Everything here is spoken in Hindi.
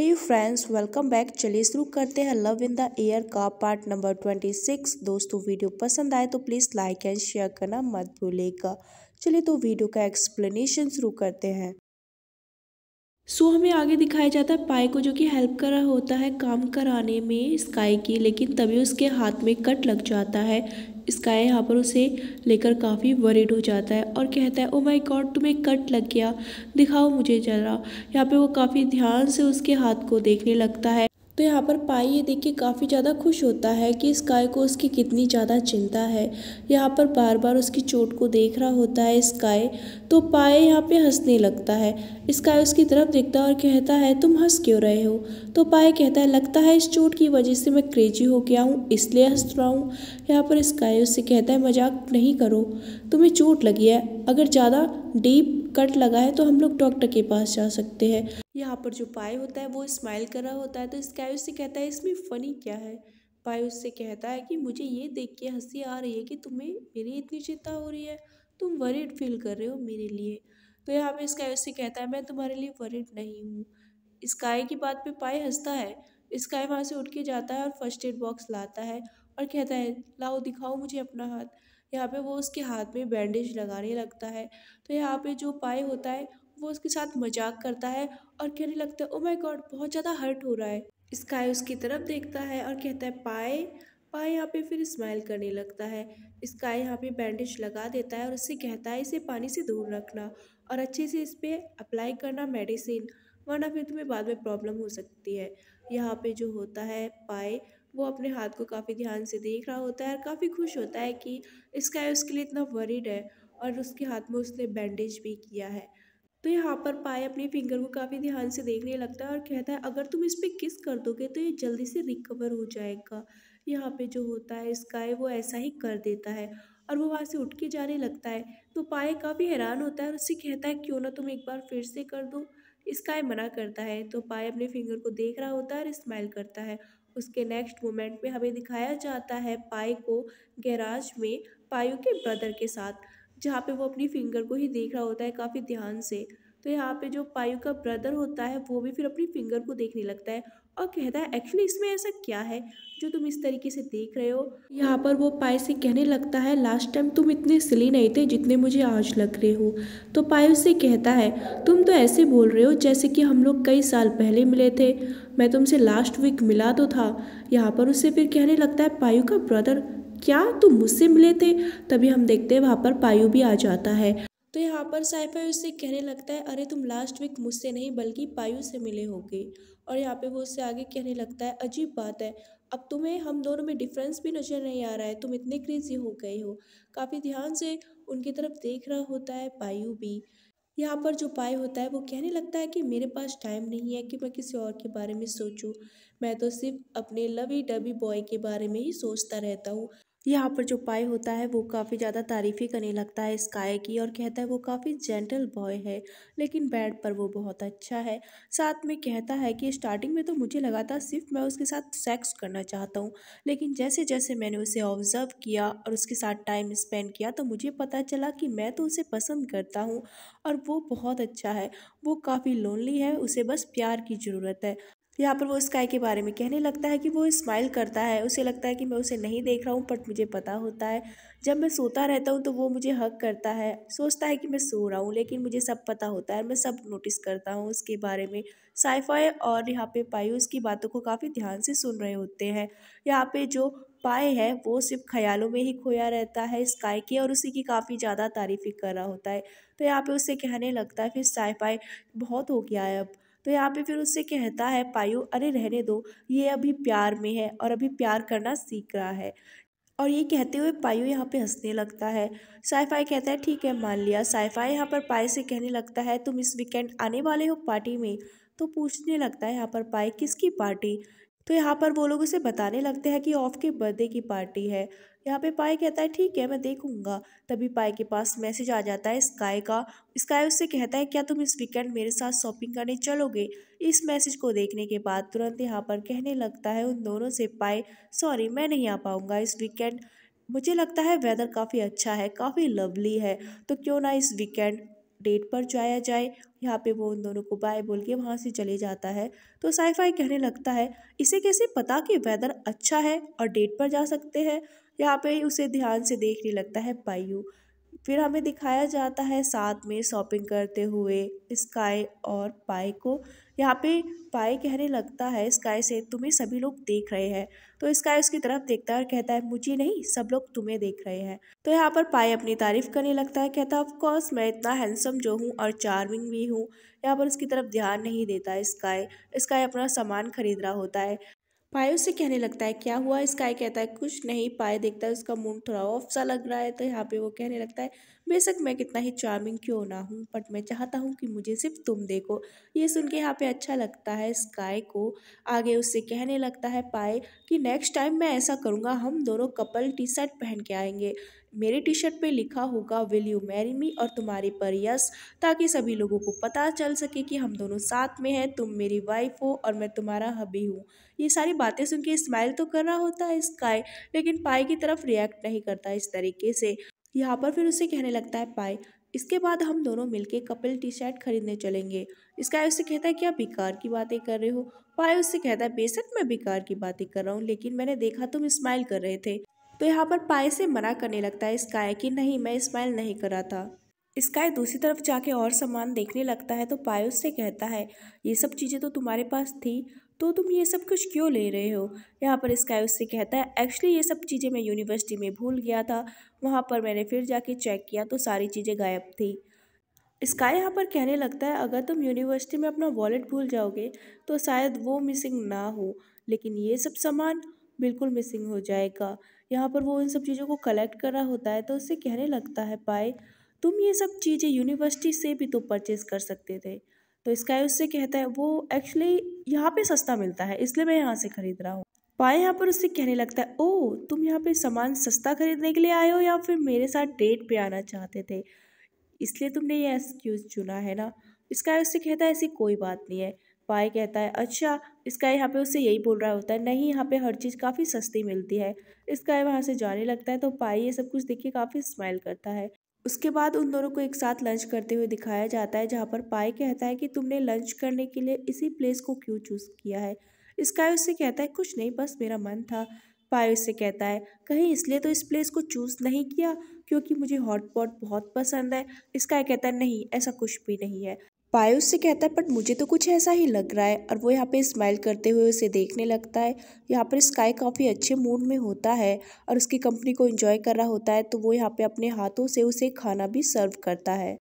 हे फ्रेंड्स वेलकम बैक चलिए शुरू करते हैं लव इन द एयर का पार्ट नंबर ट्वेंटी सिक्स दोस्तों वीडियो पसंद आए तो प्लीज़ लाइक एंड शेयर करना मत भूलेगा चलिए तो वीडियो का एक्सप्लेनेशन शुरू करते हैं सो so, हमें आगे दिखाया जाता है पाई को जो कि हेल्प कर रहा होता है काम कराने में स्काई की लेकिन तभी उसके हाथ में कट लग जाता है स्काई यहाँ पर उसे लेकर काफ़ी वरीड हो जाता है और कहता है ओ माय गॉड तुम्हें कट लग गया दिखाओ मुझे जरा यहाँ पे वो काफ़ी ध्यान से उसके हाथ को देखने लगता है तो यहाँ पर पाई ये देख के काफ़ी ज़्यादा खुश होता है कि इस को उसकी कितनी ज़्यादा चिंता है यहाँ पर बार बार उसकी चोट को देख रहा होता है इस तो पाए यहाँ पे हंसने लगता है इस उसकी तरफ देखता है और कहता है तुम हंस क्यों रहे हो तो पाए कहता है लगता है इस चोट की वजह से मैं क्रेजी हो गया हूँ इसलिए हंस रहा हूँ यहाँ पर इस उससे कहता है मजाक नहीं करो तुम्हें चोट लगी है अगर ज़्यादा डीप कट लगा है तो हम लोग डॉक्टर के पास जा सकते हैं यहाँ पर जो पाए होता है वो स्माइल कर रहा होता है तो स्काई उससे कहता है इसमें फ़नी क्या है पाए उससे कहता है कि मुझे ये देख के हंसी आ रही है कि तुम्हें मेरी इतनी चिंता हो रही है तुम वरीड फील कर रहे हो मेरे लिए तो यहाँ पे स्काई उससे कहता है मैं तुम्हारे लिए वरीड नहीं हूँ स्काई की बात पर पाए हंसता है स्काई वहाँ से उठ के जाता है और फर्स्ट एड बॉक्स लाता है और कहता है लाओ दिखाओ मुझे अपना हाथ यहाँ पे वो उसके हाथ में बैंडेज लगाने लगता है तो यहाँ पे जो पाई होता है वो उसके साथ मजाक करता है और कहने लगता है ओ माय गॉड बहुत ज़्यादा हर्ट हो रहा है स्काई उसकी तरफ देखता है और कहता है पाए पाए यहाँ पे फिर स्माइल करने लगता है स्काय यहाँ पे बैंडेज लगा देता है और उससे कहता है इसे पानी से दूर रखना और अच्छे से इस पर अप्लाई करना मेडिसिन वरना फिर तुम्हें बाद में प्रॉब्लम हो सकती है यहाँ पे जो होता है पाए वो अपने हाथ को काफ़ी ध्यान से देख रहा होता है और काफ़ी खुश होता है कि स्काई उसके लिए इतना वरीड है और उसके हाथ में उसने बैंडेज भी किया है तो यहाँ पर पाए अपने फिंगर को काफ़ी ध्यान से देखने लगता है और कहता है अगर तुम इस पर किस कर दोगे तो ये जल्दी से रिकवर हो जाएगा यहाँ पे जो होता है स्काई वो ऐसा ही कर देता है और वो वहाँ से उठ के जाने लगता है तो पाए काफ़ी हैरान होता है और उससे कहता है क्यों ना तुम एक बार फिर से कर दो स्काई मना करता है तो पाए अपने फिंगर को देख रहा होता है और स्माइल करता है उसके नेक्स्ट मोमेंट में हमें दिखाया जाता है पाए को गैराज में पायो के ब्रदर के साथ जहाँ पे वो अपनी फिंगर को ही देख रहा होता है काफ़ी ध्यान से तो यहाँ पे जो पायु का ब्रदर होता है वो भी फिर अपनी फिंगर को देखने लगता है और कहता है एक्चुअली इसमें ऐसा क्या है जो तुम इस तरीके से देख रहे हो यहाँ पर वो पाई से कहने लगता है लास्ट टाइम तुम इतने सिली नहीं थे जितने मुझे आज लग रहे हो तो पाई उससे कहता है तुम तो ऐसे बोल रहे हो जैसे कि हम लोग कई साल पहले मिले थे मैं तुमसे लास्ट वीक मिला तो था यहाँ पर उससे फिर कहने लगता है पायु का ब्रदर क्या तुम मुझसे मिले थे तभी हम देखते हैं वहाँ पर पायु भी आ जाता है तो यहाँ पर साइफा उससे कहने लगता है अरे तुम लास्ट वीक मुझसे नहीं बल्कि पायु से मिले होगे और यहाँ पे वो उससे आगे कहने लगता है अजीब बात है अब तुम्हें हम दोनों में डिफरेंस भी नज़र नहीं आ रहा है तुम इतने क्रेजी हो गए हो काफ़ी ध्यान से उनकी तरफ देख रहा होता है पायु भी यहाँ पर जो पाए होता है वो कहने लगता है कि मेरे पास टाइम नहीं है कि मैं किसी और के बारे में सोचूं मैं तो सिर्फ अपने लवी डबी बॉय के बारे में ही सोचता रहता हूँ यहाँ पर जो पाई होता है वो काफ़ी ज़्यादा तारीफ़ी करने लगता है स्काई की और कहता है वो काफ़ी जेंटल बॉय है लेकिन बैड पर वो बहुत अच्छा है साथ में कहता है कि स्टार्टिंग में तो मुझे लगा था सिर्फ मैं उसके साथ सेक्स करना चाहता हूँ लेकिन जैसे जैसे मैंने उसे ऑब्ज़र्व किया और उसके साथ टाइम स्पेंड किया तो मुझे पता चला कि मैं तो उसे पसंद करता हूँ और वो बहुत अच्छा है वो काफ़ी लोनली है उसे बस प्यार की ज़रूरत है यहाँ पर वो स्काई के बारे में कहने लगता है कि वो स्माइल करता है उसे लगता है कि मैं उसे नहीं देख रहा हूँ बट मुझे पता होता है जब मैं सोता रहता हूँ तो वो मुझे हक करता है सोचता है कि मैं सो रहा हूँ लेकिन मुझे सब पता होता है मैं सब नोटिस करता हूँ उसके बारे में साइफाई और यहाँ पे पाई उसकी बातों को काफ़ी ध्यान से सुन रहे होते हैं यहाँ पे जो पाए है वो सिर्फ ख्यालों में ही खोया रहता है स्काई की और उसी की काफ़ी ज़्यादा तारीफ़ी कर रहा होता है तो यहाँ पे उससे कहने लगता है फिर साइफाई बहुत हो गया है अब तो यहाँ पे फिर उससे कहता है पायो अरे रहने दो ये अभी प्यार में है और अभी प्यार करना सीख रहा है और ये कहते हुए पायो यहाँ पे हंसने लगता है साइफाई कहता है ठीक है मान लिया साइफाई यहाँ पर पाए से कहने लगता है तुम इस वीकेंड आने वाले हो पार्टी में तो पूछने लगता है यहाँ पर पाए किसकी पार्टी तो यहाँ पर वो लोग उसे बताने लगते हैं कि ऑफ के बर्थडे की पार्टी है यहाँ पे पाए कहता है ठीक है मैं देखूंगा तभी पाए के पास मैसेज आ जाता है स्काई का स्काई उससे कहता है क्या तुम इस वीकेंड मेरे साथ शॉपिंग करने चलोगे इस मैसेज को देखने के बाद तुरंत यहाँ पर कहने लगता है उन दोनों से पाए सॉरी मैं नहीं आ पाऊँगा इस वीकेंड मुझे लगता है वेदर काफ़ी अच्छा है काफ़ी लवली है तो क्यों ना इस वीकेंड डेट पर जाया जाए यहाँ पे वो उन दोनों को बाय बोल के वहाँ से चले जाता है तो साईफाई कहने लगता है इसे कैसे पता कि वेदर अच्छा है और डेट पर जा सकते हैं यहाँ पे उसे ध्यान से देखने लगता है पायू फिर हमें दिखाया जाता है साथ में शॉपिंग करते हुए स्काई और पाई को यहाँ पे पाई कहने लगता है स्काई से तुम्हें सभी लोग देख रहे हैं तो स्काई उसकी तरफ देखता है और कहता है मुझे नहीं सब लोग तुम्हें देख रहे हैं तो यहाँ पर पाई अपनी तारीफ करने लगता है कहता है ऑफकोर्स मैं इतना हैंडसम जो हूँ और चार्मिंग भी हूँ यहाँ पर उसकी तरफ ध्यान नहीं देता स्काई स्काई अपना सामान खरीद रहा होता है पाए से कहने लगता है क्या हुआ स्काई कहता है कुछ नहीं पाए देखता है उसका मूड थोड़ा ऑफ सा लग रहा है तो यहाँ पे वो कहने लगता है बेशक मैं कितना ही चार्मिंग क्यों ना हूँ बट मैं चाहता हूँ कि मुझे सिर्फ तुम देखो ये सुन के यहाँ पे अच्छा लगता है स्काई को आगे उससे कहने लगता है पाए कि नेक्स्ट टाइम मैं ऐसा करूँगा हम दोनों कपल टी शर्ट पहन के आएंगे मेरे टी शर्ट पर लिखा होगा विल यू मैरी मी और तुम्हारे पर यस ताकि सभी लोगों को पता चल सके कि हम दोनों साथ में हैं तुम मेरी वाइफ हो और मैं तुम्हारा हबी हूँ ये सारी बातें सुन के स्माइल तो कर रहा होता है स्काई लेकिन पाई की तरफ रिएक्ट नहीं करता इस तरीके से यहाँ पर फिर उसे कहने लगता है पाए इसके बाद हम दोनों मिलके कपिल टी शर्ट खरीदने चलेंगे इसका उससे कहता है क्या बेकार की बातें कर रहे हो पाए उससे कहता है बेशक मैं बेकार की बातें कर रहा हूँ लेकिन मैंने देखा तुम स्माइल कर रहे थे तो यहाँ पर पाए से मना करने लगता है स्काई कि नहीं मैं स्माइल नहीं कर रहा था स्काई दूसरी तरफ जाके और सामान देखने लगता है तो पाए उससे कहता है ये सब चीज़ें तो तुम्हारे पास थी तो तुम ये सब कुछ क्यों ले रहे हो यहाँ पर स्काई उससे कहता है एक्चुअली ये सब चीज़ें मैं यूनिवर्सिटी में भूल गया था वहाँ पर मैंने फिर जाके चेक किया तो सारी चीज़ें गायब थी स्काई यहाँ पर कहने लगता है अगर तुम यूनिवर्सिटी में अपना वॉलेट भूल जाओगे तो शायद वो मिसिंग ना हो लेकिन ये सब सामान बिल्कुल मिसिंग हो जाएगा यहाँ पर वो इन सब चीज़ों को कलेक्ट कर रहा होता है तो उससे कहने लगता है पाए तुम ये सब चीज़ें यूनिवर्सिटी से भी तो परचेज़ कर सकते थे तो स्काई उससे कहता है वो एक्चुअली यहाँ पे सस्ता मिलता है इसलिए मैं यहाँ से ख़रीद रहा हूँ पाए यहाँ पर उससे कहने लगता है ओ तुम यहाँ पे सामान सस्ता खरीदने के लिए आए हो या फिर मेरे साथ डेट पे आना चाहते थे इसलिए तुमने ये एक्सक्यूज़ चुना है ना स्काई उससे कहता है ऐसी कोई बात नहीं है पाए कहता है अच्छा इसका यहाँ पे उससे यही बोल रहा होता है नहीं यहाँ पे हर चीज़ काफ़ी सस्ती मिलती है इसका वहाँ से जाने लगता है तो पाए ये सब कुछ देख के काफ़ी स्माइल करता है उसके बाद उन दोनों को एक साथ लंच करते हुए दिखाया जाता है जहाँ पर पाई कहता है कि तुमने लंच करने के लिए इसी प्लेस को क्यों चूज़ किया है स्काई उससे कहता है कुछ नहीं बस मेरा मन था पाई उससे कहता है कहीं इसलिए तो इस प्लेस को चूज़ नहीं किया क्योंकि मुझे हॉट बहुत पसंद है स्काई कहता है नहीं ऐसा कुछ भी नहीं है पायो उससे कहता है बट मुझे तो कुछ ऐसा ही लग रहा है और वो यहाँ पे स्माइल करते हुए उसे देखने लगता है यहाँ पर स्काई काफ़ी अच्छे मूड में होता है और उसकी कंपनी को एंजॉय कर रहा होता है तो वो यहाँ पे अपने हाथों से उसे खाना भी सर्व करता है